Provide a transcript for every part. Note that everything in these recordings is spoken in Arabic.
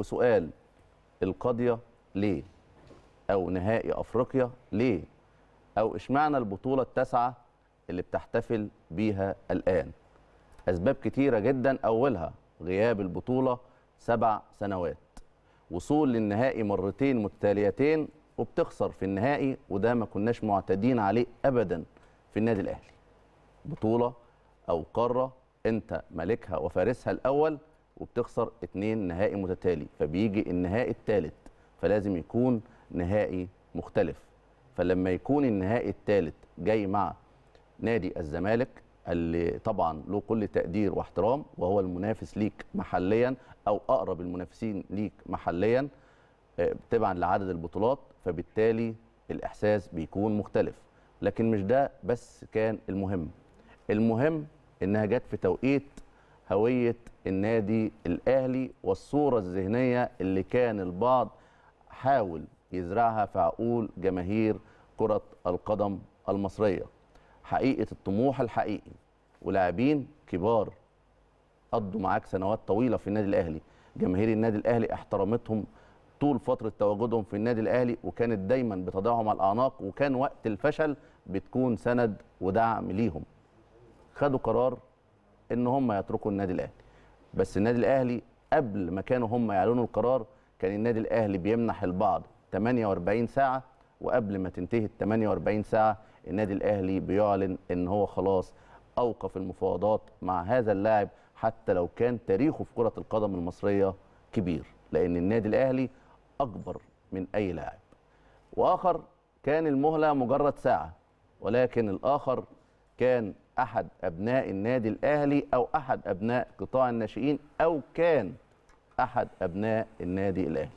وسؤال القاضيه ليه او نهائي افريقيا ليه او اشمعنى البطوله التاسعه اللي بتحتفل بيها الان اسباب كتيره جدا اولها غياب البطوله سبع سنوات وصول للنهائي مرتين متتاليتين وبتخسر في النهائي وده ما كناش معتادين عليه ابدا في النادي الاهلي بطوله او قاره انت مالكها وفارسها الاول وبتخسر اثنين نهائي متتالي فبيجي النهائي الثالث فلازم يكون نهائي مختلف فلما يكون النهائي الثالث جاي مع نادي الزمالك اللي طبعا له كل تقدير واحترام وهو المنافس ليك محليا او اقرب المنافسين ليك محليا آه، تبعا لعدد البطولات فبالتالي الاحساس بيكون مختلف لكن مش ده بس كان المهم المهم انها جت في توقيت هويه النادي الاهلي والصوره الذهنيه اللي كان البعض حاول يزرعها في عقول جماهير كره القدم المصريه حقيقه الطموح الحقيقي ولاعبين كبار قضوا معاك سنوات طويله في النادي الاهلي جماهير النادي الاهلي احترمتهم طول فتره تواجدهم في النادي الاهلي وكانت دايما بتضعهم على الاعناق وكان وقت الفشل بتكون سند ودعم ليهم خدوا قرار ان هم يتركوا النادي الاهلي بس النادي الاهلي قبل ما كانوا هم يعلنوا القرار كان النادي الاهلي بيمنح البعض 48 ساعه وقبل ما تنتهي ال 48 ساعه النادي الاهلي بيعلن ان هو خلاص اوقف المفاوضات مع هذا اللاعب حتى لو كان تاريخه في كره القدم المصريه كبير لان النادي الاهلي اكبر من اي لاعب واخر كان المهله مجرد ساعه ولكن الاخر كان احد ابناء النادي الاهلي او احد ابناء قطاع الناشئين او كان احد ابناء النادي الاهلي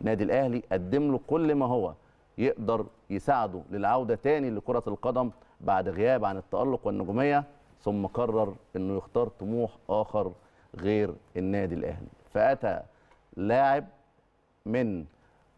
النادي الاهلي قدم له كل ما هو يقدر يساعده للعوده تاني لكره القدم بعد غياب عن التالق والنجوميه ثم قرر انه يختار طموح اخر غير النادي الاهلي فاتى لاعب من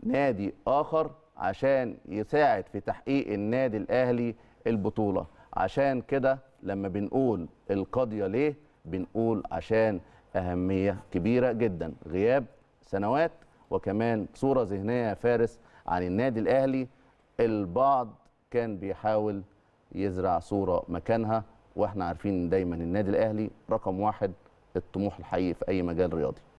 نادي اخر عشان يساعد في تحقيق النادي الاهلي البطوله عشان كده لما بنقول القاضيه ليه بنقول عشان اهميه كبيره جدا غياب سنوات وكمان صوره ذهنيه يا فارس عن النادي الاهلي البعض كان بيحاول يزرع صوره مكانها واحنا عارفين دايما النادي الاهلي رقم واحد الطموح الحقيقي في اي مجال رياضي